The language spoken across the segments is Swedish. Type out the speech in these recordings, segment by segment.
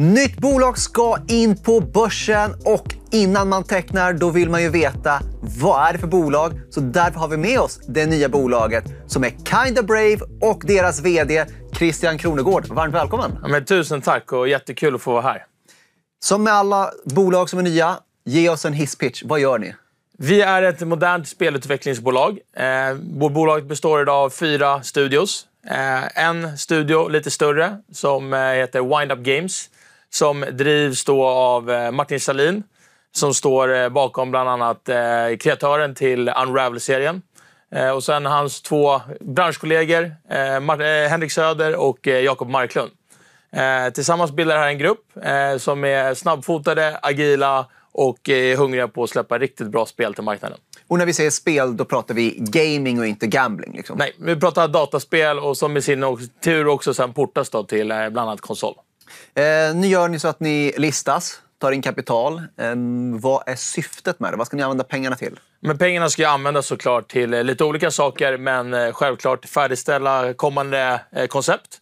Nytt bolag ska in på börsen och innan man tecknar då vill man ju veta vad är det för bolag. Så därför har vi med oss det nya bolaget som är Kinda Brave och deras VD Christian Kronegård. Varmt välkommen! Ja, men tusen tack och jättekul att få vara här. Som med alla bolag som är nya, ge oss en hisspitch. Vad gör ni? Vi är ett modernt spelutvecklingsbolag. Eh, Vårt bolag består idag av fyra studios. Eh, en studio, lite större, som eh, heter Wind Up Games som drivs då av eh, Martin Schalin som står eh, bakom bland annat eh, kreatören till Unravel-serien. och sen hans två branschkollegor Henrik Söder och Jakob Marklund. tillsammans bildar det här en grupp som är snabbfotade, agila och är hungriga på att släppa riktigt bra spel till marknaden. Och när vi säger spel, då pratar vi gaming och inte gambling? Liksom. Nej, vi pratar dataspel och som i sin tur också sen portas till bland annat konsol. Eh, nu gör ni så att ni listas, tar in kapital. Eh, vad är syftet med det? Vad ska ni använda pengarna till? Men pengarna ska ju användas såklart till eh, lite olika saker, men eh, självklart färdigställa kommande eh, koncept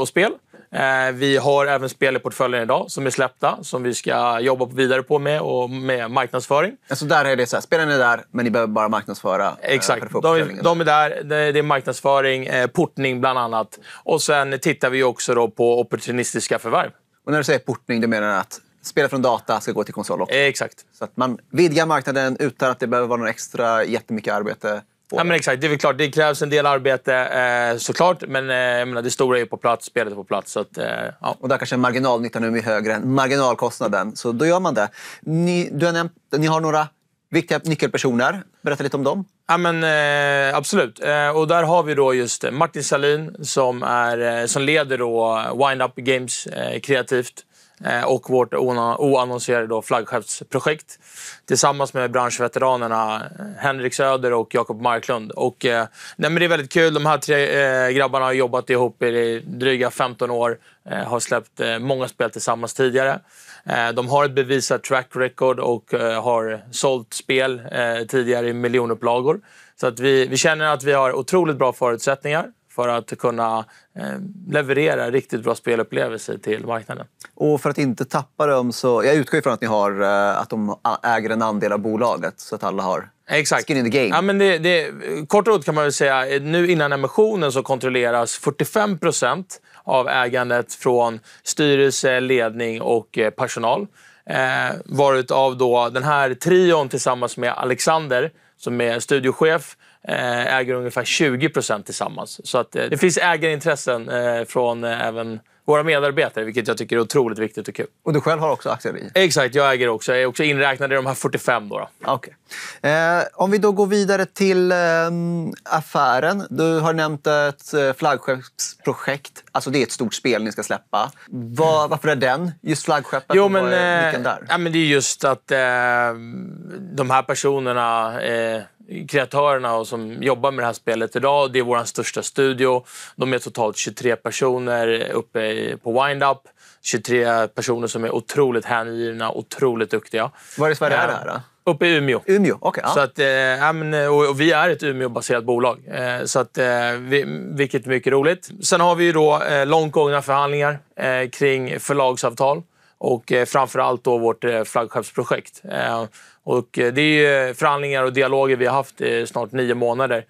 och spel. Eh, vi har även spel i portföljen idag som är släppta som vi ska jobba vidare på med och med marknadsföring. Alltså där är det så här, spelen är där men ni behöver bara marknadsföra. Eh, Exakt, de, de, är där. Det är marknadsföring, eh, portning bland annat. Och sen tittar vi också då på opportunistiska förvärv. Och när du säger portning, du menar att spelet från data ska gå till konsol också? Exakt. Så att man vidgar marknaden utan att det behöver vara någon extra jättemycket arbete på ja, men exakt, det är väl klart. Det krävs en del arbete eh, såklart, men eh, menar, det stora är på plats, spelet är på plats. Så att, eh, ja. Och där kanske marginalnyttan är högre än marginalkostnaden, så då gör man det. Ni, du har nämnt, ni har några viktiga nyckelpersoner. Berätta lite om dem. Ja, men, eh, absolut. Eh, och där har vi då just Martin Salin som, är, eh, som leder då Wind Up Games eh, kreativt. Eh, och vårt oannonserade flaggskeppsprojekt tillsammans med branschveteranerna eh, Henrik Söder och Jakob Marklund. Och, eh, nej, det är väldigt kul. De här tre eh, grabbarna har jobbat ihop i dryga 15 år. Eh, har släppt eh, många spel tillsammans tidigare. Eh, de har ett bevisat track record och har sålt spel tidigare i miljonupplagor. Så att vi, vi känner att vi har otroligt bra förutsättningar för att kunna eh, leverera riktigt bra spelupplevelser till marknaden. Och för att inte tappa dem så... Jag utgår ifrån att, ni har, eh, att de äger en andel av bolaget så att alla har Exakt. skin in the game. Ja, men det, det, kort och gott kan man väl säga, eh, nu innan emissionen så kontrolleras 45 procent av ägandet från styrelse, ledning och personal. Eh, varutav då den här trion tillsammans med Alexander som är studiochef eh, äger ungefär 20 procent tillsammans. Så att, eh, det finns ägarintressen eh, från även våra medarbetare, vilket jag tycker är otroligt viktigt och kul. Och du själv har också aktier i? Exakt, jag äger också. Jag är också inräknad i de här 45. Då, då. Okay. Eh, om vi då går vidare till eh, affären. Du har nämnt ett eh, flaggskeppsprojekt. Alltså det är ett stort spel ni ska släppa. Var, mm. varför är den just flaggskeppet? Jo, men, eh, där? Ja, men det är just att eh, de här personerna eh, kreatörerna och som jobbar med det här spelet idag. Det är vår största studio. De är totalt 23 personer uppe på Windup. 23 personer som är otroligt hängivna, otroligt duktiga. Var i Sverige är det här ehm, då? Uppe i Umeå. Umeå okay, ja. så att, eh, och, vi är ett Umeå-baserat bolag, eh, så att, eh, vi, vilket är mycket roligt. Sen har vi ju då eh, långt gångna förhandlingar eh, kring förlagsavtal och eh, framför allt då vårt eh, flaggskeppsprojekt. Eh, och det är förhandlingar och dialoger vi har haft i snart nio månader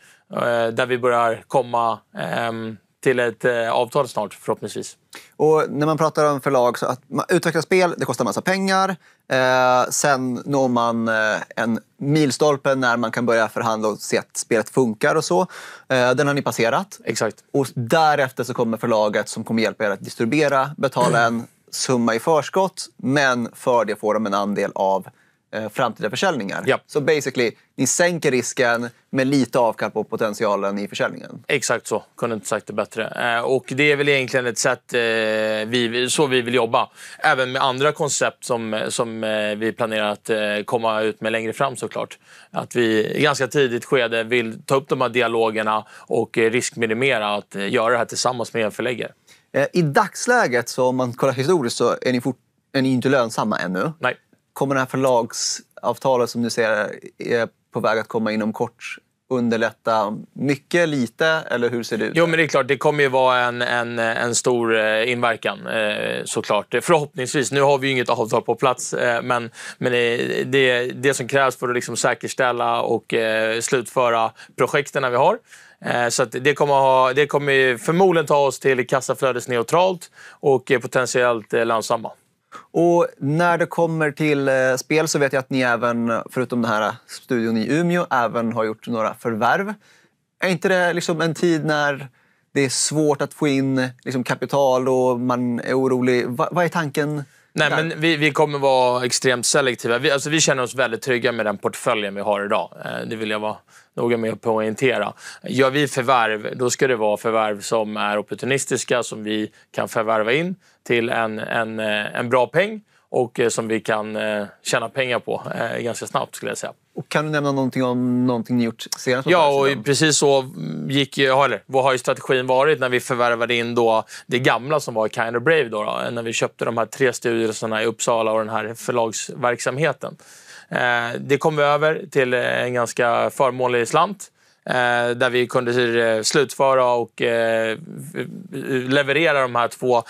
där vi börjar komma ehm, till ett avtal snart förhoppningsvis. Och när man pratar om förlag, så att utveckla spel, det kostar massa pengar. Eh, sen når man en milstolpe när man kan börja förhandla och se att spelet funkar och så. Eh, den har ni passerat. Exakt. Och därefter så kommer förlaget som kommer hjälpa er att distribuera, betala en summa i förskott, men för det får de en andel av eh, framtida försäljningar. Yep. Så basically, ni sänker risken med lite avkall på potentialen i försäljningen. Exakt så. Kunde inte sagt det bättre. Eh, och det är väl egentligen ett sätt eh, vi, så vi vill jobba. Även med andra koncept som, som eh, vi planerar att eh, komma ut med längre fram såklart. Att vi i ganska tidigt skede vill ta upp de här dialogerna och eh, riskminimera att eh, göra det här tillsammans med en förläggare. Eh, I dagsläget, så om man kollar historiskt, så är ni, fort, är ni inte lönsamma ännu. Nej. Kommer det här förlagsavtalet som ni ser är på väg att komma inom kort underlätta mycket, lite eller hur ser det ut? Jo, men det är klart, det kommer ju vara en, en, en stor eh, inverkan eh, såklart. Förhoppningsvis. Nu har vi ju inget avtal på plats, men, men det, det som krävs för att liksom säkerställa och slutföra projekten vi har Eh, så det kommer, ha, det kommer förmodligen ta oss till kassaflödesneutralt och eh, potentiellt eh, lönsamma. Och när det kommer till spel så vet jag att ni även, förutom den här studion i Umeå, även har gjort några förvärv. Är inte det liksom en tid när det är svårt att få in liksom kapital och man är orolig? vad är tanken Nej, Nej, men vi, vi kommer vara extremt selektiva. Vi, alltså, vi känner oss väldigt trygga med den portföljen vi har idag. Eh, det vill jag vara noga med att poängtera. Gör vi förvärv, då ska det vara förvärv som är opportunistiska som vi kan förvärva in till en, en, eh, en bra peng och eh, som vi kan tjäna pengar på ganska snabbt skulle jag säga. Och kan du nämna någonting om någonting ni gjort senast? Ja, och precis så gick ju, eller, vad har ju strategin varit när vi förvärvade in då det gamla som var Kind of Brave. Då, då när vi köpte de här tre styrelserna i Uppsala och den här förlagsverksamheten. Eh, det kom vi över till en ganska förmånlig slant. Eh, där vi kunde eh, slutföra och eh, leverera de här två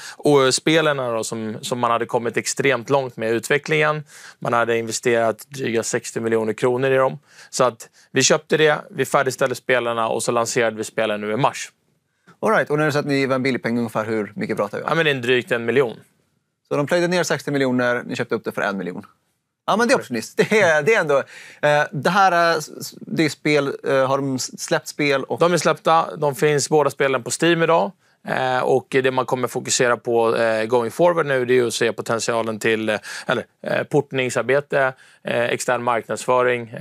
spelarna då, som, som man hade kommit extremt långt med utvecklingen. Man hade investerat dryga 60 miljoner kronor i dem. Så att vi köpte det, vi färdigställde spelarna och så lanserade vi spelen nu i mars. All right. Och när du sa att ni var en billig peng, ungefär hur mycket pratar vi om? Ja, men det är drygt en miljon. Så de plöjde ner 60 miljoner, ni köpte upp det för en miljon? Ja, men det är opportunistiskt. Det är, det är ändå... Eh, det här är, eh, det är spel... Eh, har de släppt spel? Och... De är släppta. De finns båda spelen på Steam idag. Eh, och det man kommer fokusera på eh, going forward nu det är att se potentialen till eh, eller, eh, portningsarbete, eh, extern marknadsföring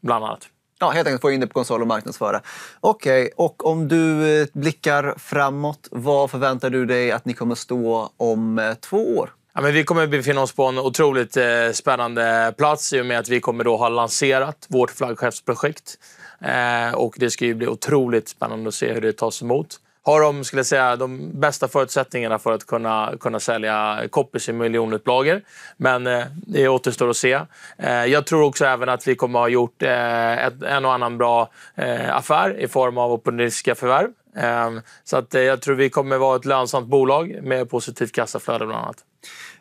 bland annat. Ja, helt enkelt få in det på konsol och marknadsföra. Okej, okay. och om du blickar framåt, vad förväntar du dig att ni kommer stå om två år? Ja, men vi kommer befinna oss på en otroligt eh, spännande plats i och med att vi kommer då ha lanserat vårt flaggskeppsprojekt. Eh, och det ska ju bli otroligt spännande att se hur det tas emot. Har de, skulle jag säga, de bästa förutsättningarna för att kunna, kunna sälja copies i miljonupplagor. Men eh, det återstår att se. Eh, jag tror också även att vi kommer ha gjort eh, ett, en och annan bra eh, affär i form av opportunistiska förvärv. Ehm, så att eh, jag tror vi kommer vara ett lönsamt bolag med positivt kassaflöde bland annat.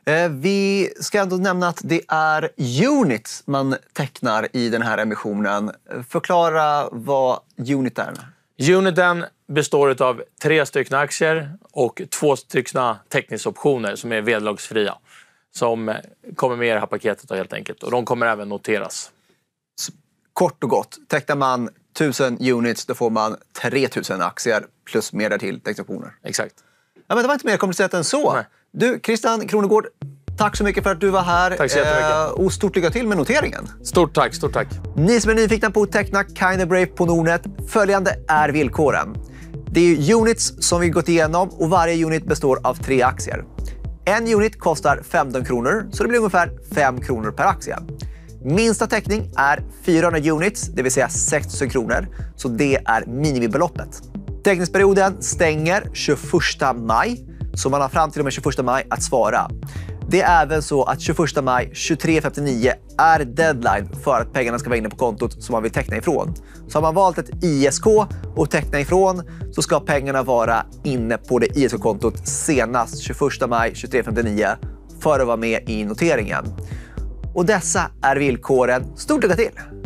Eh, vi ska ändå nämna att det är units man tecknar i den här emissionen. Förklara vad unit är. Uniten består av tre stycken aktier och två stycken teckningsoptioner som är vederlagsfria som kommer med i det här paketet. helt enkelt. Och de kommer även noteras. Kort och gott, tecknar man 1000 units, då får man 3000 aktier plus mer därtill transaktioner. Exakt. Ja, men det var inte mer komplicerat än så. Nej. Du, Christian Kronegård, tack så mycket för att du var här. Tack så jättemycket. Eh, och stort lycka till med noteringen. Stort tack, stort tack. Ni som är nyfikna på att teckna Kind Brave på Nordnet, följande är villkoren. Det är units som vi gått igenom och varje unit består av tre aktier. En unit kostar 15 kronor, så det blir ungefär 5 kronor per aktie. Minsta täckning är 400 units, det vill säga 6 000 kronor. Så det är minimibeloppet. Täckningsperioden stänger 21 maj, så man har fram till och med 21 maj att svara. Det är även så att 21 maj 23.59 är deadline för att pengarna ska vara inne på kontot som man vill teckna ifrån. Så har man valt ett ISK och teckna ifrån så ska pengarna vara inne på det ISK-kontot senast 21 maj 23.59 för att vara med i noteringen. Och dessa är villkoren. Stort lycka till!